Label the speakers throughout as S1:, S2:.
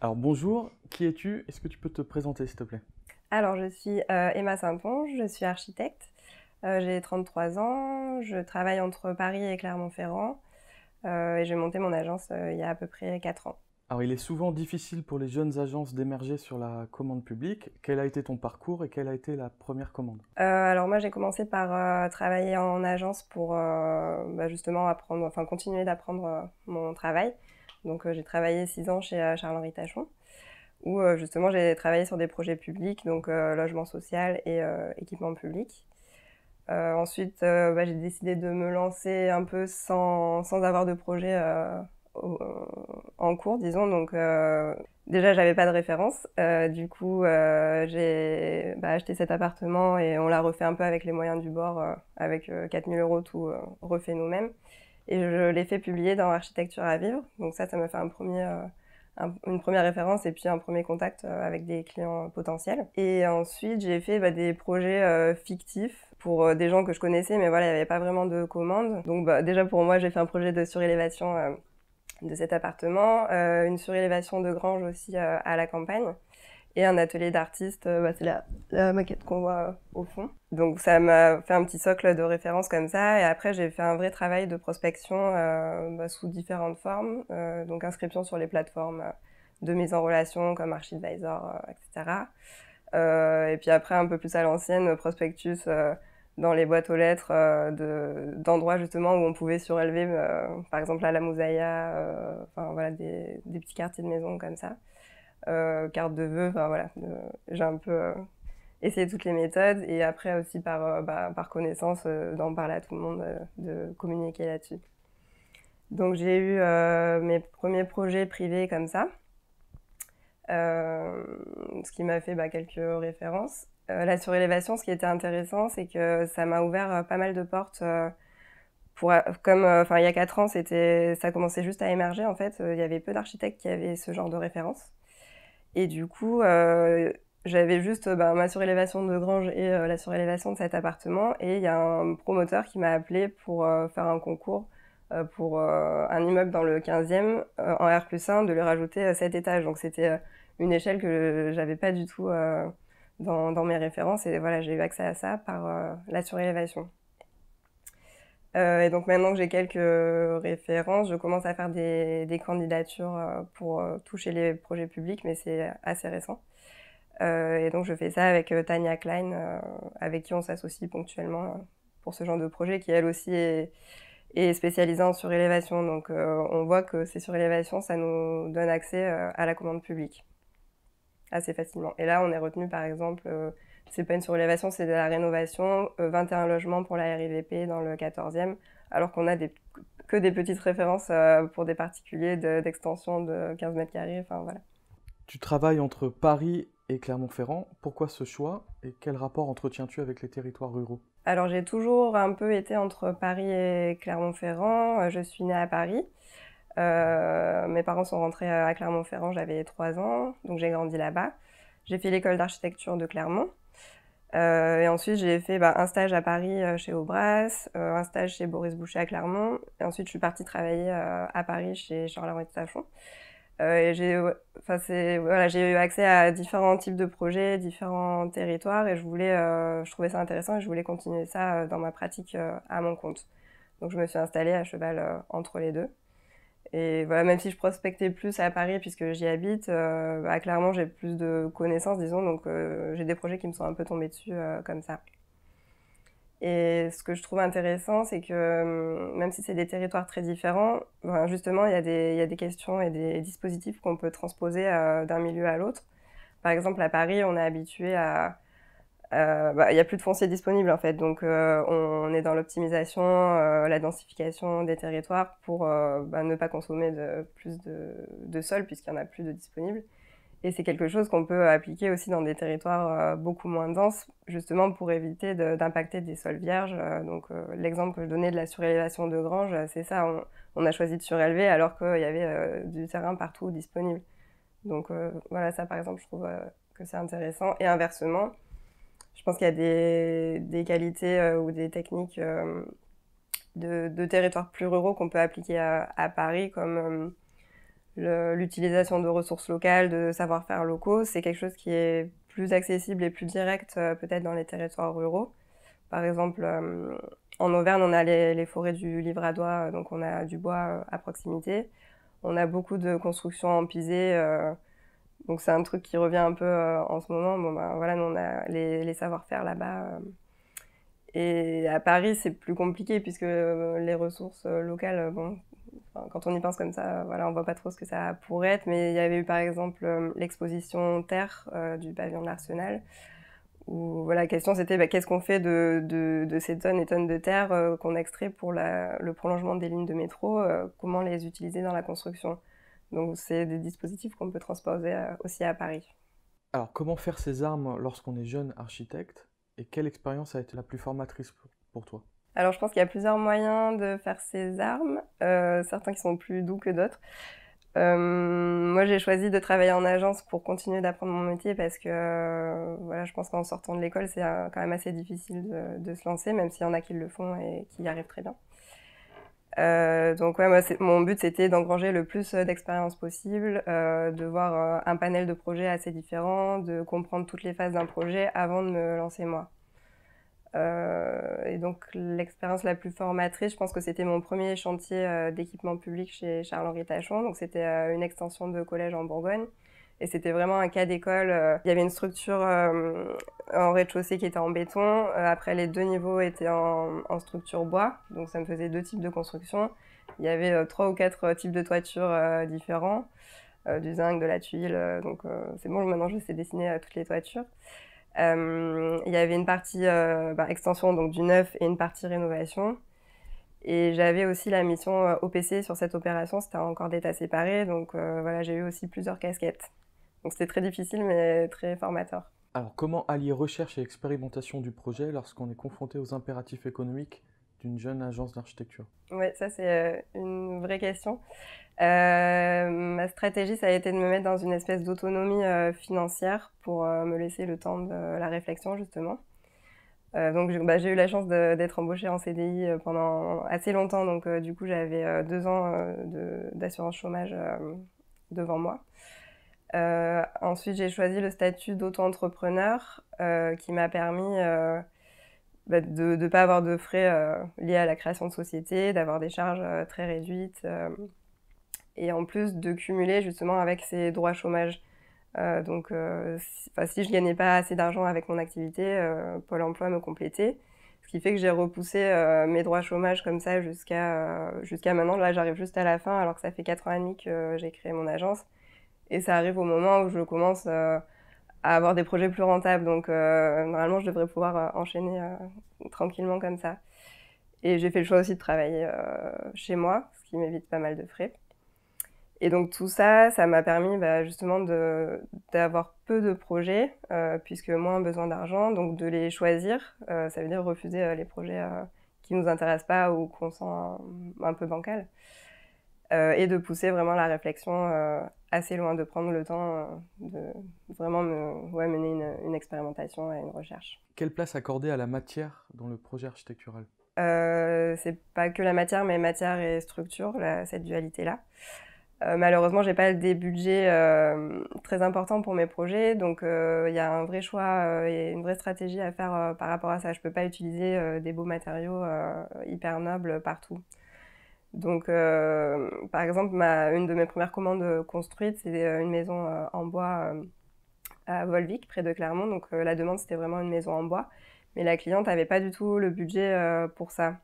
S1: Alors bonjour, qui es-tu Est-ce que tu peux te présenter s'il te plaît
S2: Alors je suis euh, Emma Emma Saintonge, je suis architecte, euh, j'ai 33 ans, je travaille entre Paris et Clermont-Ferrand euh, et j'ai monté mon agence il y a à peu près 4 ans.
S1: Alors il est souvent difficile pour les jeunes agences d'émerger sur la commande publique. Quel a été ton parcours et quelle a été la première commande
S2: Alors moi j'ai commencé par travailler en agence pour bah, justement apprendre, enfin continuer d'apprendre mon travail. Donc euh, j'ai travaillé six ans chez euh, Charles-Henri Tachon, où euh, justement j'ai travaillé sur des projets publics, donc logement social et équipement public. ensuite, bah, j'ai décidé de me lancer un peu sans, avoir de projet en cours, disons. Donc Déjà, j'avais pas de référence. du coup, j'ai bah, acheté cet appartement et on l'a refait un peu avec les moyens du bord, avec 4000 euros tout refait nous-mêmes. Et je l'ai fait publier dans Architecture à vivre. Donc ça, ça me fait un premier, euh, une première référence et puis un premier contact euh, avec des clients potentiels. Et ensuite, j'ai fait bah, des projets euh, fictifs pour des gens que je connaissais, mais voilà, il n'y avait pas vraiment de commandes. Donc bah, déjà pour moi, j'ai fait un projet de surélévation de cet appartement, une surélévation de grange aussi à la campagne. Et un atelier d'artiste, euh, bah, c'est la, la, maquette qu'on voit euh, au fond. Donc ça m'a fait un petit socle de référence comme ça. Et après, j'ai fait un vrai travail de prospection euh, bah, sous différentes formes. donc inscription sur les plateformes de mise en relation comme Archidvisor, etc. Euh, et puis après, un peu plus à l'ancienne, prospectus dans les boîtes aux lettres d'endroits justement où on pouvait surélever, par exemple à la Mosaïa, enfin voilà, des, des, petits quartiers de maison comme ça. Euh, carte de vœux, enfin voilà, j'ai un peu euh, essayé toutes les méthodes et après aussi par, euh, bah, par connaissance d'en parler à tout le monde, de communiquer là-dessus. Donc j'ai eu mes premiers projets privés comme ça. ce qui m'a fait bah, quelques références. la surélévation, ce qui était intéressant, c'est que ça m'a ouvert pas mal de portes. pour, comme enfin il y a 4 ans, ça commençait juste à émerger, en fait, il y avait peu d'architectes qui avaient ce genre de références. Et du coup, euh, j'avais juste bah, ma surélévation de Grange et euh, la surélévation de cet appartement. Et il y a un promoteur qui m'a appelé pour euh, faire un concours pour un immeuble dans le 15e en R1 de lui rajouter 7 étages. Donc c'était une échelle que j'avais pas du tout dans, dans, mes références. Et voilà, j'ai eu accès à ça par la surélévation. Euh, et donc maintenant que j'ai quelques références, je commence à faire des, candidatures euh, pour euh, toucher les projets publics, mais c'est assez récent. et donc je fais ça avec Tania Klein, avec qui on s'associe ponctuellement pour ce genre de projet, qui elle aussi est, est spécialisée en surélévation. Donc on voit que ces surélévations, ça nous donne accès à la commande publique assez facilement. Et là, on est retenu par exemple c'est pas une surélévation, c'est de la rénovation, 21 euh, logements pour la RIVP dans le 14e, alors qu'on a que des petites références euh, pour des particuliers d'extension de, 15 mètres carrés, enfin voilà.
S1: Tu travailles entre Paris et Clermont-Ferrand. Pourquoi ce choix et quel rapport entretiens-tu avec les territoires ruraux
S2: Alors j'ai toujours un peu été entre Paris et Clermont-Ferrand. Euh, je suis née à Paris. mes parents sont rentrés à Clermont-Ferrand, j'avais 3 ans, donc j'ai grandi là-bas. J'ai fait l'école d'architecture de Clermont. Euh, et ensuite, j'ai fait bah, un stage à Paris euh, chez Aubras, euh, un stage chez Boris Boucher à Clermont. Et ensuite, je suis partie travailler à Paris chez Charles-Henri de Sachon. et j'ai voilà, eu accès à différents types de projets, différents territoires, et je, voulais, je trouvais ça intéressant et je voulais continuer ça dans ma pratique à mon compte. Donc, je me suis installée à cheval entre les deux. Et voilà, même si je prospectais plus à Paris puisque j'y habite, euh, bah, clairement j'ai plus de connaissances, disons, donc euh, j'ai des projets qui me sont un peu tombés dessus euh, comme ça. Et ce que je trouve intéressant, c'est que hum, même si c'est des territoires très différents, ben, justement, il y, y, a des questions et des dispositifs qu'on peut transposer d'un milieu à l'autre. Par exemple, à Paris, on est habitué à, euh, bah, il n'y y a plus de foncier disponible en fait. Donc euh, on, est dans l'optimisation, euh, la densification des territoires pour bah, ne pas consommer de, plus de, de sol puisqu'il n'y en a plus de disponible. Et c'est quelque chose qu'on peut appliquer aussi dans des territoires beaucoup moins denses, justement pour éviter d'impacter des sols vierges. donc l'exemple que je donnais de la surélévation de granges, c'est ça, on, on, a choisi de surélever alors qu'il y avait du terrain partout disponible. Donc voilà, ça par exemple, je trouve que c'est intéressant. Et inversement, je pense qu'il y a des, qualités euh, ou des techniques euh, de, territoires plus ruraux qu'on peut appliquer à, Paris, comme euh, l'utilisation de ressources locales, de savoir-faire locaux. C'est quelque chose qui est plus accessible et plus direct peut-être dans les territoires ruraux. Par exemple, en Auvergne, on a les, forêts du livre donc on a du bois à proximité. On a beaucoup de constructions en pisé, donc c'est un truc qui revient un peu euh, en ce moment. Bon, ben, voilà, on a les, savoir-faire là-bas. Euh. et à Paris, c'est plus compliqué puisque euh, les ressources locales, bon, quand on y pense comme ça, voilà, on voit pas trop ce que ça pourrait être, mais il y avait eu par exemple l'exposition Terre du pavillon de l'Arsenal, où voilà, la question c'était bah, qu'est-ce qu'on fait de, de, de, ces tonnes et tonnes de terre qu'on extrait pour la, le prolongement des lignes de métro, comment les utiliser dans la construction donc c'est des dispositifs qu'on peut transposer euh, aussi à Paris.
S1: Alors comment faire ses armes lorsqu'on est jeune architecte et quelle expérience a été la plus formatrice pour toi
S2: Alors je pense qu'il y a plusieurs moyens de faire ces armes, euh, certains qui sont plus doux que d'autres. Euh, moi, j'ai choisi de travailler en agence pour continuer d'apprendre mon métier parce que voilà, je pense qu'en sortant de l'école, c'est quand même assez difficile de, de, se lancer, même s'il y en a qui le font et qui y arrivent très bien. Euh, donc ouais, moi, mon but c'était d'engranger le plus euh, d'expérience possible, euh, de voir un panel de projets assez différents, de comprendre toutes les phases d'un projet avant de me lancer moi. et donc l'expérience la plus formatrice, je pense que c'était mon premier chantier d'équipement public chez Charles-Henri Tachon. Donc c'était une extension de collège en Bourgogne. Et c'était vraiment un cas d'école. Euh, il y avait une structure euh, en rez-de-chaussée qui était en béton. Euh, après, les deux niveaux étaient en, structure bois. Donc, ça me faisait deux types de construction. Il y avait trois ou quatre types de toitures différents. du zinc, de la tuile. donc, c'est bon, maintenant, je sais dessiner toutes les toitures. il y avait une partie bah, extension donc du neuf et une partie rénovation. Et j'avais aussi la mission OPC sur cette opération, c'était encore des tas séparés, donc voilà, j'ai eu aussi plusieurs casquettes. Donc c'était très difficile, mais très formateur.
S1: Alors comment allier recherche et expérimentation du projet lorsqu'on est confronté aux impératifs économiques d'une jeune agence d'architecture
S2: Oui, ça c'est euh, une vraie question. Euh, ma stratégie, ça a été de me mettre dans une espèce d'autonomie euh, financière pour me laisser le temps de la réflexion, justement. donc bah, j'ai eu la chance d'être embauchée en CDI pendant assez longtemps, donc du coup j'avais deux ans d'assurance chômage devant moi. Euh, ensuite, j'ai choisi le statut d'auto-entrepreneur euh, qui m'a permis euh, bah, de ne pas avoir de frais liés à la création de société, d'avoir des charges très réduites et en plus de cumuler justement avec ces droits chômage. donc, si, je gagnais pas assez d'argent avec mon activité, Pôle emploi me complétait. Ce qui fait que j'ai repoussé mes droits chômage comme ça jusqu'à jusqu'à maintenant. Là, j'arrive juste à la fin, alors que ça fait 4 ans et demi que j'ai créé mon agence. Et ça arrive au moment où je commence euh, à avoir des projets plus rentables. Donc euh, normalement, je devrais pouvoir euh, enchaîner tranquillement comme ça. Et j'ai fait le choix aussi de travailler chez moi, ce qui m'évite pas mal de frais. Et donc tout ça, ça m'a permis bah, justement d'avoir peu de projets, puisque moins besoin d'argent, donc de les choisir. ça veut dire refuser les projets qui ne nous intéressent pas ou qu'on sent un peu bancal. Euh, et de pousser vraiment la réflexion euh, assez loin, de prendre le temps euh, de vraiment me, mener une, expérimentation et une recherche.
S1: Quelle place accorder à la matière dans le projet architectural
S2: euh, C'est pas que la matière, mais matière et structure, cette dualité-là. Malheureusement, malheureusement, n'ai pas des budgets très importants pour mes projets, donc il y a un vrai choix et une vraie stratégie à faire par rapport à ça. Je ne peux pas utiliser des beaux matériaux hyper nobles partout. Donc, euh, par exemple, une de mes premières commandes euh, construites, c'est euh, une maison en bois à Volvic, près de Clermont. Donc, la demande, c'était vraiment une maison en bois. Mais la cliente n'avait pas du tout le budget pour ça.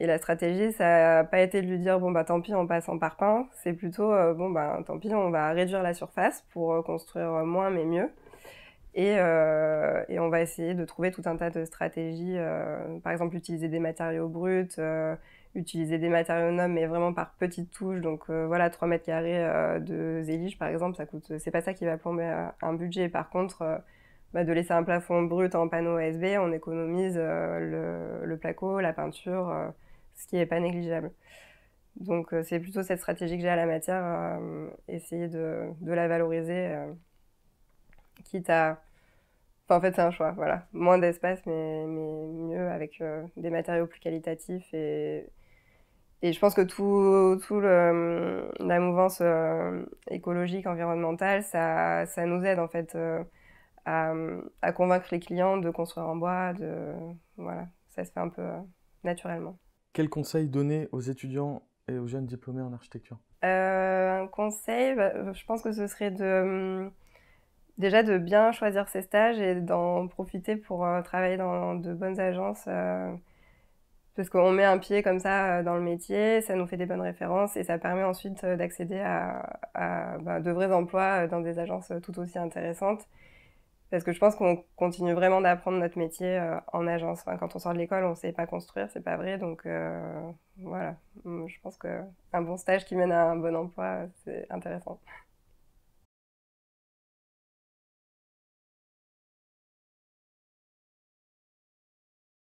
S2: Et la stratégie, ça n'a pas été de lui dire, bon, bah, tant pis, on passe en parpaing. C'est plutôt, bon, bah, tant pis, on va réduire la surface pour construire moins mais mieux. Et, et, on va essayer de trouver tout un tas de stratégies, par exemple utiliser des matériaux bruts, utiliser des matériaux nobles, mais vraiment par petites touches. Donc euh, voilà, 3 mètres carrés euh, de zélige, par exemple, ça coûte. C'est pas ça qui va plomber euh, un budget. Par contre, bah, de laisser un plafond brut en panneau ASB, on économise le, placo, la peinture, ce qui est pas négligeable. Donc c'est plutôt cette stratégie que j'ai à la matière, essayer de, la valoriser, quitte à en fait, c'est un choix, voilà. Moins d'espace, mais, mieux avec des matériaux plus qualitatifs et, et je pense que tout, hum, la mouvance euh, écologique, environnementale, ça, nous aide en fait euh, à, convaincre les clients de construire en bois. De, voilà, ça se fait un peu euh, naturellement.
S1: Quel conseil donner aux étudiants et aux jeunes diplômés en architecture
S2: Un conseil, bah, je pense que ce serait hum, déjà de bien choisir ses stages et d'en profiter pour travailler dans de bonnes agences parce qu'on met un pied comme ça euh, dans le métier, ça nous fait des bonnes références et ça permet ensuite euh, d'accéder à, ben, de vrais emplois euh, dans des agences tout aussi intéressantes. Parce que je pense qu'on continue vraiment d'apprendre notre métier en agence. quand on sort de l'école, on ne sait pas construire, c'est pas vrai. Donc voilà, hum, je pense qu'un bon stage qui mène à un bon emploi, c'est intéressant.